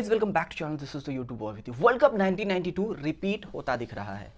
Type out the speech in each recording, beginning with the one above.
guys welcome back to channel this is the YouTube boy with you world cup 1992 repeat होता दिख रहा है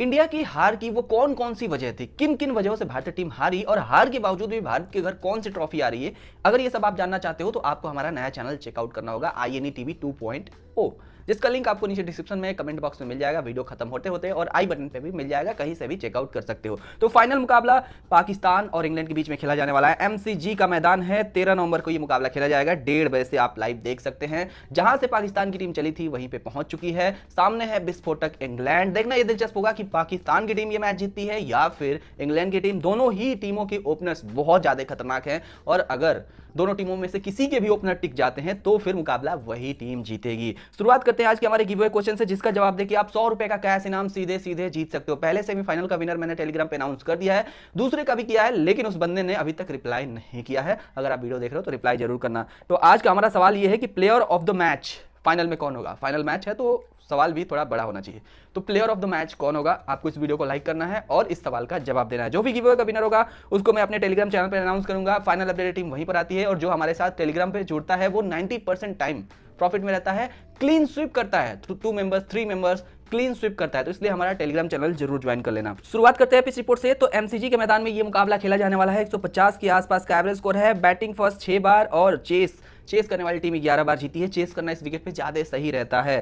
India की हार की वो कौन कौन सी वजह थी किन किन वजहों से भारतीय टीम हारी और हार के बावजूद भी भारत के घर कौन सी ट्रॉफी आ रही है अगर ये सब आप जानना चाहते हो तो आपको हमारा नया चैनल चेकआउट करना होगा I N E T V two point O जिसका लिंक आपको नीचे डिस्क्रिप्शन में कमेंट बॉक्स में मिल जाएगा वीडियो खत्म होते होते और आई बटन पर भी मिल जाएगा कहीं से भी चेकआउट कर सकते हो तो फाइनल मुकाबला पाकिस्तान और इंग्लैंड के बीच में खेला जाने वाला है एमसीजी का मैदान है तेरह नवंबर को यह मुकाबला खेला जाएगा डेढ़ बजे से आप लाइव देख सकते हैं जहां से पाकिस्तान की टीम चली थी वहीं पर पहुंच चुकी है सामने है विस्फोटक इंग्लैंड देखना यह दिलचस्प होगा कि पाकिस्तान की टीम ये मैच जीतती है या फिर इंग्लैंड की टीम दोनों ही टीमों के ओपनर्स बहुत ज्यादा खतरनाक हैं और अगर दोनों टीमों में से किसी के भी ओपनर टिक जाते हैं तो फिर मुकाबला वही टीम जीतेगी शुरुआत करते हैं आज के हमारे गिवे क्वेश्चन से जिसका जवाब देखिए आप सौ रुपए का कैश इनाम सीधे सीधे जीत सकते हो पहले सेमीफाइनल का विनर मैंने टेलीग्राम पर अनाउंस कर दिया है दूसरे का भी किया है लेकिन उस बंदे ने अभी तक रिप्लाई नहीं किया है अगर आप वीडियो देख रहे हो तो रिप्लाई जरूर करना तो आज का हमारा सवाल यह है कि player of the match final में कौन होगा फाइनल मैच है तो सवाल भी थोड़ा बड़ा होना चाहिए तो प्लेयर ऑफ द मैच कौन होगा आपको इस वीडियो को लाइक करना है और इस सवाल का जवाब देना है जो भी गिव का विनर होगा उसको मैं अपने टेलीग्राम चैनल पर अनाउंस करूंगा फाइनल अपडेट टीम वहीं पर आती है और जो हमारे साथ टेलीग्राम पर जुड़ता है वो नाइनटी टाइम प्रॉफिट में रहता है क्लीन स्वीप करता है two members three members clean sweep करता है तो इसलिए हमारा टेलीग्राम चैनल जरूर ज्वाइन कर लेना शुरुआत करते हैं इस रिपोर्ट से तो एमसीजी के मैदान में ये मुकाबला खेला जाने वाला है 150 के आसपास का एवरेज स्कोर है बैटिंग फर्स्ट छह बार और चेस चेस करने वाली टीम ग्यारह बार जीती है चेस करना इस विकेट पर ज्यादा सही रहता है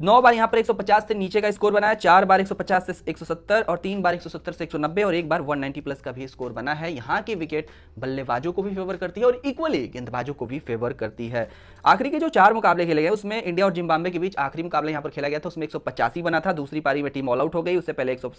नौ बार यहाँ पर 150 से नीचे का स्कोर बनाया चार बार 150 से 170 और तीन बार 170 से 190 और एक बार 190 प्लस का भी स्कोर बना है यहाँ की विकेट बल्लेबाजों को भी फेवर करती है और इक्वली गेंदबाजों को भी फेवर करती है आखिरी के जो चार मुकाबले खेले गए उसमें इंडिया और जिम्बाबे के बीच आखिरी मुकाबले यहाँ पर खेला गया था उसमें एक बना था दूसरी पारी में टीम ऑल आउट हो गई उससे पहले एक सौ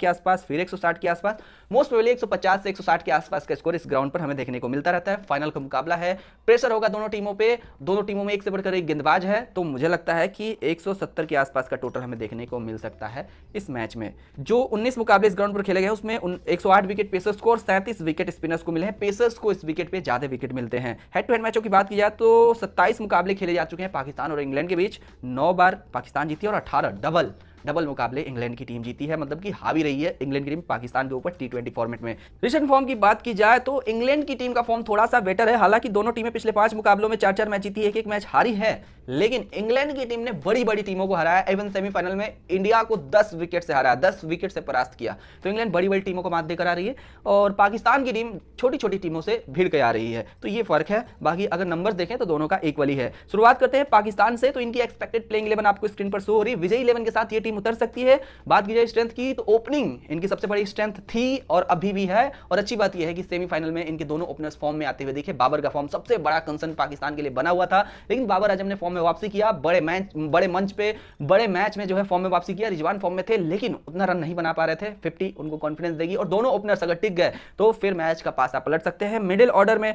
के आसपास फिर एक के आसपास मोस्ट प्रोबेबली एक से एक के आसपास का स्कोर इस ग्राउंड पर हमें देखने को मिलता रहता है फाइनल का मुकाबला है प्रेशर होगा दोनों टीमों पर दोनों टीमों में एक से बढ़कर एक गेंदबाज है तो मुझे लगता है है कि 170 के आसपास का टोटल हमें देखने को मिल सकता है इस मैच में जो 19 मुकाबले इस ग्राउंड पर खेले गए उसमें 108 विकेट पेसर्स को और 37 विकेट स्पिनर्स को मिले हैं पेसर्स को इस विकेट पे ज़्यादा विकेट मिलते हैं हेड टू हेड मैचों की बात की जाए तो सत्ताईस मुकाबले खेले जा चुके हैं पाकिस्तान और इंग्लैंड के बीच नौ बार पाकिस्तान जीती और अठारह डबल डबल मुकाबले इंग्लैंड की टीम जीती है मतलब कि हावी रही है इंग्लैंड की टीम पाकिस्तान के ऊपर टी ट्वेंटी फॉर्मेट में रिसेंट फॉर्म की बात की जाए तो इंग्लैंड की टीम का फॉर्म थोड़ा सा बेटर है हालांकि दोनों टीमें पिछले पांच मुकाबलों में चार चार मैच जीती एक एक मैच हारी है लेकिन इंग्लैंड की टीम ने बड़ी बड़ी टीमों को हराया इवन सेमीफाइनल में इंडिया को दस विकेट से हराया दस विकेट से परास्त किया तो इंग्लैंड बड़ी बड़ी टीमों को मात देकर आ रही है और पाकिस्तान की टीम छोटी छोटी टीमों से भिड़ के आ रही है तो ये फर्क है बाकी अगर नंबर देखें तो दोनों का एक वाली है शुरुआत करते हैं पाकिस्तान से तो इनकी एक्सपेक्टेड प्लेइंग इलेवन आपको स्क्रीन पर शो हो रही विजय इलेवन के साथ ये टीम टीम उतर सकती है बात की जाए स्ट्रेंथ की तो ओपनिंग इनकी सबसे बड़ी स्ट्रेंथ थी और अभी भी है और अच्छी बात यह है कि सेमीफाइनल में इनके दोनों ओपनर्स फॉर्म में आते हुए देखे बाबर का फॉर्म सबसे बड़ा कंसर्न पाकिस्तान के लिए बना हुआ था लेकिन बाबर आजम ने फॉर्म में वापसी किया बड़े मैच बड़े मंच पे बड़े मैच में जो है फॉर्म में वापसी किया रिजवान फॉर्म में थे लेकिन उतना रन नहीं बना पा रहे थे फिफ्टी उनको कॉन्फिडेंस देगी और दोनों ओपनर्स अगर टिक गए तो फिर मैच का पासा पलट सकते हैं मिडिल ऑर्डर में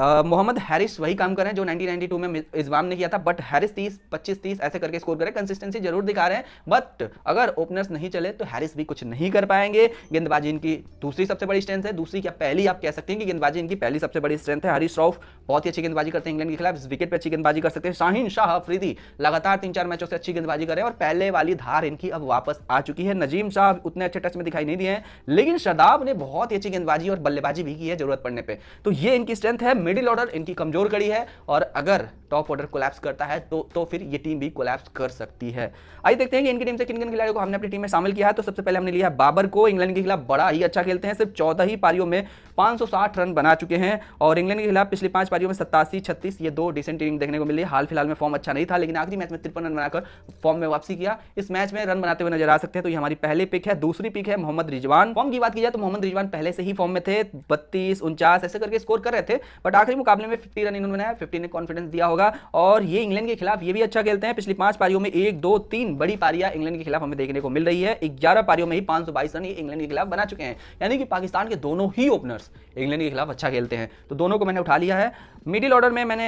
मोहम्मद हैरिस वही काम कर रहे हैं जो 1992 में इजवाम ने किया था बट हैरिस 30 25 30 ऐसे करके स्कोर करें कंसिस्टेंसी जरूर दिखा रहे हैं बट अगर ओपनर्स नहीं चले तो हैरिस भी कुछ नहीं कर पाएंगे गेंदबाजी इनकी दूसरी सबसे बड़ी स्ट्रेंथ है दूसरी क्या पहली आप कह सकते हैं कि गेंदबाजी इनकी पहली सबसे बड़ी स्ट्रेंथ है हरीश श्रॉफ बहुत ही अच्छी गेंदबाजी करते हैं इंग्लैंड के खिलाफ विकेट पर अच्छी गेंदबाजी कर सकते हैं शाहीन शाह अफरीदी लगातार तीन चार मैचों से अच्छी गेंदबाजी करें और पहले वाली धार इनकी अब वापस आ चुकी है नजीम शाह उतने अच्छे टच में दिखाई नहीं दिए लेकिन शदाब ने बहुत ही अच्छी गेंदबाजी और बल्लेबाजी भी की है जरूरत पड़ने पर तो ये इनकी स्ट्रेंथ है है मिडिल ऑर्डर इनकी कमजोर कड़ी है और अगर टॉप ऑर्डर कोलैप्स करता है तो तो फिर ये टीम भी कोलैप्स कर सकती है आइए देखते हैं कि इनकी टीम से किन किन खिलाड़ियों को हमने अपनी टीम में शामिल किया है तो सबसे पहले हमने लिया बाबर को इंग्लैंड के खिलाफ बड़ा ही अच्छा खेलते हैं सिर्फ चौदह ही पारियों में पांच रन बना चुके हैं और इंग्लैंड के खिलाफ पिछले पांच पारियों में सत्तासी छत्तीस ये दो डिसेंट इनिंग देखने को मिली हाल फिलहाल में फॉर्म अच्छा नहीं था लेकिन आखिरी मैच में तिरपन रन बनाकर फॉर्म में वापसी किया इस मैच में रन बनाते हुए नजर आ सकते हैं तो ये हमारी पहली पिक है दूसरी पिक है मोहम्मद रिजवान फॉर्म की बात की जाए तो मोहम्मद रिजवान पहले से ही फॉर्म में थे बत्तीस उनचास ऐसे करके स्कोर कर रहे थे बट आखिरी मुकाबले में फिफ्टी रन इन्होंने बनाया फिफ्टी ने कॉन्फिडेंस दिया होगा और ये इंग्लैंड के खिलाफ ये भी अच्छा खेलते हैं पिछली पांच पारियों में एक दो तीन बड़ी पारियां इंग्लैंड के खिलाफ हमें देखने को मिल रही है ग्यारह पारियों में ही पांच रन इंग्लैंड के खिलाफ बना चुके हैं यानी कि पाकिस्तान के दोनों ही ओपनर्स इंग्लैंड के खिलाफ अच्छा खेलते हैं तो दोनों को मैंने उठा लिया है मिडिल ऑर्डर में मैंने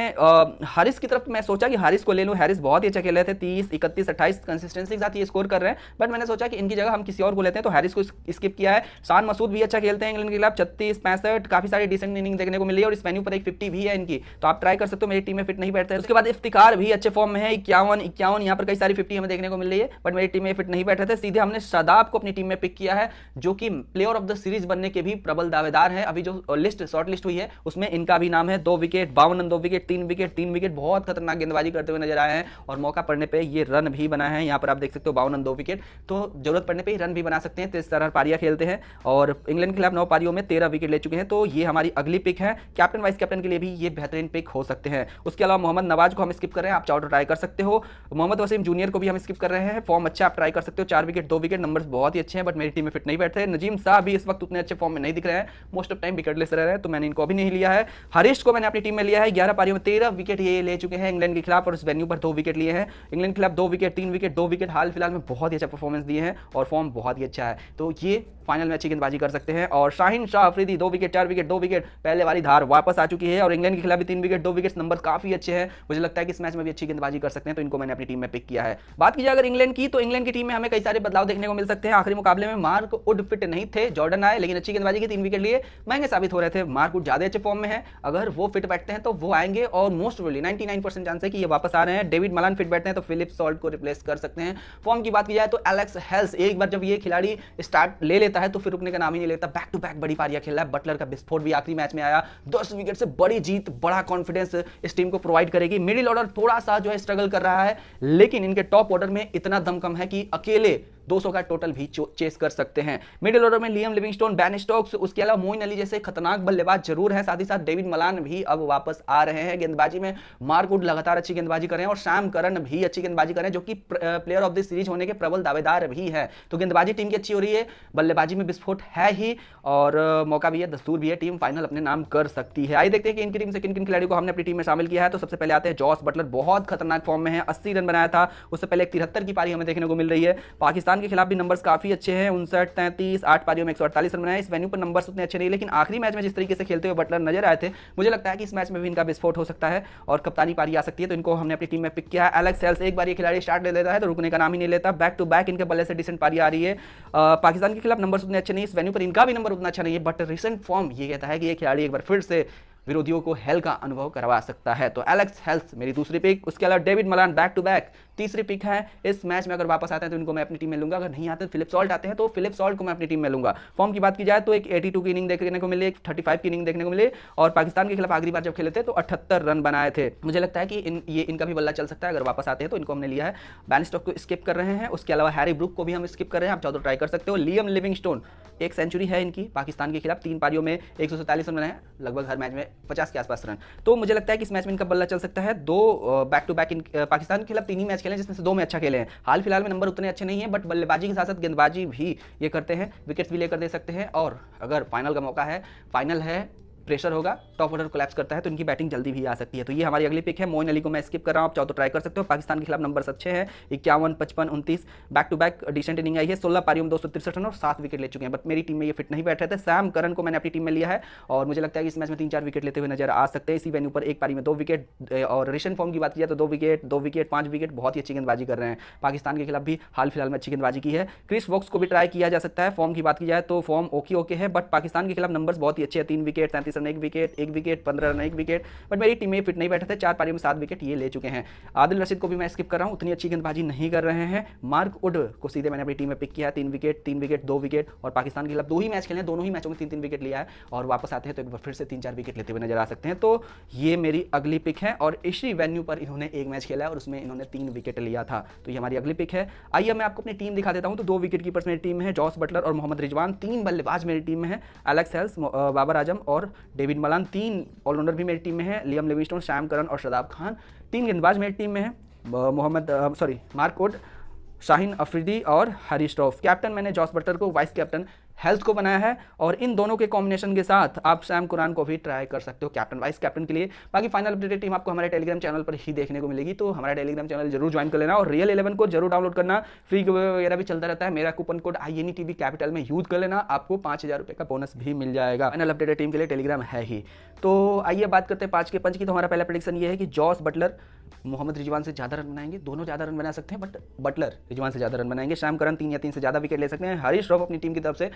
हारिस की तरफ मैं सोचा कि हारिस को ले लूँ हारिस बहुत ही अच्छा खेल रहे थे तीस इकतीस अट्ठाईस कंसिस्टेंसी के साथ ये स्कोर कर रहे हैं बट मैंने सोचा कि इनकी जगह हम किसी और को लेते हैं तो हारिस को स्किप किया है शान मसूद भी अच्छा खेलते हैं इंग्लैंड के खिलाफ छत्तीस पैंसठ काफी सारी डिसेंट इनिंग देखने को मिली है और इस मेन्यू पर एक फिफ्टी भी है इनकी तो आप ट्राई कर सकते हो मेरी टीम में फिट नहीं बैठते उसके बाद इफ्तार भी अच्छे फॉर्म में है इक्यावन इक्यावन यहाँ पर कई सारी फिफ्टी हमें देखने को मिल रही है बट मेरी टीम में फिट नहीं बैठे थे सीधे हमने शादाब को अपनी टीम में पिक किया है जो कि प्लेयर ऑफ द सीरीज बनने के भी प्रबल दावेदार है अभी जो लिस्ट शॉर्ट लिस्ट हुई है उसमें इनका भी नाम है दो विकेट विकेट बावन रन दो विकेट तीन विकेट तीन विकेट बहुत खतरनाक गेंदबाजी करते हुए नजर आए हैं और मौका पड़ने पर ये रन भी बना है यहाँ पर आप देख सकते हो बावन रन दो विकेट तो जरूरत पड़ने पर रन भी बना सकते हैं तेज तो तरह पारियाँ खेलते हैं और इंग्लैंड के खिलाफ नौ पारियों में तेरह विकेट ले चुके हैं तो ये हमारी अगली पिक है कैप्टन वाइस कैप्टन के लिए भी ये बेहतरीन पिक हो सकते हैं उसके अलावा मोहम्मद नवाज को हम स्किप कर रहे हैं आप चाउटर ट्राई तो कर सकते हो मोहम्मद वसीम जूनियर को भी हम स्किप कर रहे हैं फॉर्म अच्छा आप ट्राई कर सकते हो चार विकेट दो विकेट नंबर बहुत ही अच्छे हैं बट मेरी टीम में फिट नहीं बैठे नजीम शाह भी इस वक्त उतने अच्छे फॉर्म में नहीं दिख रहे हैं मोस्ट ऑफ टाइम विकेट ले रहे हैं तो मैंने इनको अभी नहीं लिया है हरीश को मैंने अपनी टीम टीम में लिया है ग्यारह पारियों में तेरह विकेट ये ले चुके हैं इंग्लैंड के खिलाफ और उस वेन्यू पर दो विकेट लिए हैं इंग्लैंड के खिलाफ दो विकेट तीन विकेट दो विकेट हाल फिलहाल में बहुत ही अच्छा परफॉर्मेंस दिए हैं और फॉर्म बहुत ही अच्छा है तो ये फाइनल में अच्छी गेंदबाजी कर सकते हैं और शाहिन शाह अफरीदी दो विकेट चार विकेट दो विकेट पहले वाली धार वापस आ चुकी है और इंग्लैंड के खिलाफ भी तीन विकेट दो विकेट नंबर काफी अच्छे हैं मुझे लगता है कि इस मैच में भी अच्छी गेंदबाजी कर सकते हैं तो इनको मैंने अपनी टीम में पिक किया है बात की जाए अगर इंग्लैंड की तो इंग्लैंड की टीम में हमें कई सारे बदलाव देखने को मिल सकते हैं आखिरी मुकाबले में मार्क उड फिट नहीं थे जॉर्डन आए लेकिन अच्छी गेंदबाजी की तीन विकेट लिए महंगे साबित हो रहे थे मार्क उड ज्यादा अच्छे फॉर्म में है अगर वो फिट बैठ बैठते हैं तो वो आएंगे और मोस्ट प्रोबली 99 चांस है कि ये वापस आ रहे हैं डेविड मलान फिट बैठते हैं तो फिलिप सॉल्ट को रिप्लेस कर सकते हैं फॉर्म की बात की जाए तो एलेक्स हेल्स एक बार जब ये खिलाड़ी स्टार्ट ले लेता है तो फिर रुकने का नाम ही नहीं लेता बैक टू बैक बड़ी पारिया खेल रहा है बटलर का विस्फोट भी आखिरी मैच में आया दस विकेट से बड़ी जीत बड़ा कॉन्फिडेंस इस टीम को प्रोवाइड करेगी मिडिल ऑर्डर थोड़ा सा जो है स्ट्रगल कर रहा है लेकिन इनके टॉप ऑर्डर में इतना दम कम है कि अकेले 200 का टोटल भी चेस कर सकते हैं मिडिल ऑर्डर में लियम लिविंगस्टोन बैन स्टोक्स उसके अलावा मोइन अली जैसे खतरनाक बल्लेबाज जरूर हैं साथ ही साथ डेविड मलान भी अब वापस आ रहे हैं गेंदबाजी में मार्कुड लगातार अच्छी गेंदबाजी कर रहे हैं और शाम करण भी अच्छी गेंदबाजी कर रहे हैं जो कि प्लेयर ऑफ द सीरीज होने के प्रबल दावेदार भी है तो गेंदबाजी टीम की अच्छी हो रही है बल्लेबाजी में विस्फोट है ही और मौका भी है दस्तूर भी है टीम फाइनल अपने नाम कर सकती है आई देखते हैं कि इनकी टीम से किन किन खिलाड़ियों को हमने अपनी टीम में शामिल किया है तो सबसे पहले आते हैं जॉस बटलर बहुत खतरनाक फॉर्म में है अस्सी रन बनाया था उससे पहले तिहत्तर की पारी हमें देखने को मिल रही है पाकिस्तान राजस्थान के खिलाफ भी नंबर्स काफी अच्छे हैं उनसठ तैंतीस आठ पारियों में एक रन बनाए इस वेन्यू पर नंबर्स उतने अच्छे नहीं लेकिन आखिरी मैच में जिस तरीके से खेलते हुए बटलर नजर आए थे मुझे लगता है कि इस मैच में भी इनका विस्फोट हो सकता है और कप्तानी पारी आ सकती है तो इनको हमने अपनी टीम में पिक किया है अलग सेल्स एक बार ये खिलाड़ी स्टार्ट ले लेता है तो रुकने का नाम ही नहीं लेता बैक टू बैक इनके बल्ले से डिसेंट पारी आ रही है पाकिस्तान के खिलाफ नंबर उतने अच्छे नहीं इस वेन्यू पर इनका भी नंबर उतना अच्छा नहीं है बट रिसेंट फॉर्म ये कहता है कि ये खिलाड़ी एक बार फिर से विरोधियों को हेल का अनुभव करवा सकता है तो एलेक्स हेल्स मेरी दूसरी पिक उसके अलावा David Malan back to back तीसरी पिक है इस मैच में अगर वापस आते हैं तो इनको मैं अपनी टीम में लूंगा अगर नहीं आते फिलिप सॉल्ट आते हैं तो फिलिप सॉल्ट को मैं अपनी टीम में लूंगा फॉर्म की बात की जाए तो एक एटी की इनिंग देखने को मिली एक थर्टी की इनिंग देखने को मिली और पाकिस्तान के खिलाफ आखिरी बार जब खेले थे तो अठहत्तर रन बनाए थे मुझे लगता है कि इन ये इनका भी बल्ला चल सकता है अगर वापस आते हैं तो इनको हमने लिया है बैन स्टॉक को स्किप कर रहे हैं उसके अलावा हैरी ब्रुक को भी हम स्किप कर रहे हैं आप चौदह ट्राई तो कर सकते हो लियम लिविंग एक सेंचुरी है इनकी पाकिस्तान के खिलाफ तीन पारियों में एक रन बनाए लगभग हर मैच में पचास के आसपास रन तो मुझे लगता है कि इस मैच में इनका बल्ला चल सकता है दो बैक टू बैक इन पाकिस्तान के खिलाफ तीन ही मैच खेले जिसमें से दो में अच्छा खेले हैं हाल फिलहाल में नंबर उतने अच्छे नहीं है बट बल्लेबाजी के साथ साथ गेंदबाजी भी ये करते हैं विकेट्स भी लेकर दे सकते हैं और अगर फाइनल का मौका है फाइनल है प्रेशर होगा टॉप ऑर्डर कोलैप्स करता है तो इनकी बैटिंग जल्दी भी आ सकती है तो ये हमारी अगली पिक है मोइन अली को मैं स्किप कर रहा हूँ आप चाहो तो ट्राई कर सकते हो पाकिस्तान के खिलाफ नंबर अच्छे हैं इक्यावन पचपन उनतीस back to back decent inning आई है सोलह पारियों में दो सौ तिरसठ रन और सात विकेट ले चुके हैं बट मेरी टीम में ये फिट नहीं बैठ रहे थे सैम करन को मैंने अपनी टीम में लिया है और मुझे लगता है कि इस मैच में तीन चार विकेट लेते हुए नजर आ सकते हैं इसी वेन्यू पर एक पारी में दो विकेट और रिशन फॉर्म की बात किया तो दो विकेट दो विकेट पांच विकेट बहुत ही अच्छी गेंदबाजी कर रहे हैं पाकिस्तान के खिलाफ भी हाल फिलहाल में अच्छी गेंदबाजी की है क्रिस वॉक्स को भी ट्राई किया जा सकता है फॉर्म की बात की जाए तो फॉर्म ओके ओके है बट पाकिस्तान के खिलाफ नंबर बहुत ही अच्छे हैं तीन विकेट सैंतीस तीसरा रन एक विकेट एक विकेट पंद्रह रन एक विकेट बट मेरी टीम में फिट नहीं बैठे थे चार पारियों में सात विकेट ये ले चुके हैं आदिल रशीद को भी मैं स्किप कर रहा हूँ उतनी अच्छी गेंदबाजी नहीं कर रहे हैं मार्क उड को सीधे मैंने अपनी टीम में पिक किया है तीन विकेट तीन विकेट दो विकेट और पाकिस्तान के खिलाफ दो ही मैच खेले दोनों ही मैचों में तीन तीन विकेट लिया है और वापस आते हैं तो एक बार फिर से तीन चार विकेट लेते हुए नजर आ सकते हैं तो ये मेरी अगली पिक है और इसी वेन्यू पर इन्होंने एक मैच खेला है और उसमें इन्होंने तीन विकेट लिया था तो ये हमारी अगली पिक है आइए मैं आपको अपनी टीम दिखा देता हूँ तो दो विकेट कीपर्स मेरी टीम है जॉस बटलर और मोहम्मद रिजवान तीन बल्लेबाज मेरी टीम में है एलेक्स हेल्स बाबर आजम और डेविड मलान तीन ऑलराउंडर भी मेरी टीम में है लियम लेविस्टोन श्याम करण और शदाब खान तीन गेंदबाज मेरी टीम में है मोहम्मद सॉरी मार्कवुड शाहिन अफरीदी और हरी स्ट्रॉफ कैप्टन मैंने जॉस बटर को वाइस कैप्टन हेल्थ को बनाया है और इन दोनों के कॉम्बिनेशन के साथ आप सैम कुरान को भी ट्राई कर सकते हो कैप्टन वाइस कैप्टन के लिए बाकी फाइनल अपडेटेड टीम आपको हमारे टेलीग्राम चैनल पर ही देखने को मिलेगी तो हमारा टेलीग्राम चैनल जरूर ज्वाइन कर लेना और रियल इलेवन को जरूर डाउनलोड करना फ्री वगैरह भी चलता रहता है मेरा coupon code I N capital में यूज कर लेना आपको पाँच हज़ार रुपये का बोनस भी मिल जाएगा फाइनल अपडेटेड टीम के लिए टेलीग्राम है ही तो आइए बात करते हैं पाँच के पंच की तो हमारा पहला प्रडिक्शन ये है कि जॉस बटलर मोहम्मद रिजवान से ज़्यादा रन बनाएंगे दोनों ज़्यादा रन बना सकते हैं बट बटलर रिजवान से ज़्यादा रन बनाएंगे शाम करन तीन या तीन से ज़्यादा विकेट ले सकते हैं हरीश रॉफ अपनी टीम की तरफ से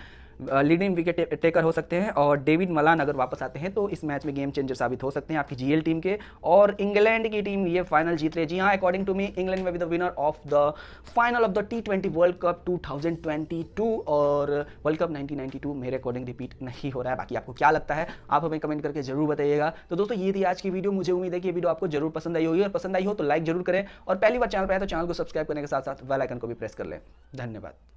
लीडिंग विकेट टेकर हो सकते हैं और डेविड मलान अगर वापस आते हैं तो इस मैच में गेम चेंजर साबित हो सकते हैं आपकी जीएल टीम के और इंग्लैंड की टीम ये फाइनल जीत रही है जी हाँ अकॉर्डिंग टू मी इंग्लैंड में with the winner of the final of the T twenty world cup 2022 और वर्ल्ड कप 1992 मेरे अकॉर्डिंग रिपीट नहीं हो रहा है बाकी आपको क्या लगता है आप हमें कमेंट करके जरूर बताइएगा तो दोस्तों ये थी आज की वीडियो मुझे उम्मीद है कि वीडियो आपको जरूर पसंद आई होगी और पसंद आई हो तो लाइक जरूर करें और पहली बार चैनल पर आए तो चैनल को सब्सक्राइब करने के साथ साथ वेलाइकन को भी प्रेस कर लें धन्यवाद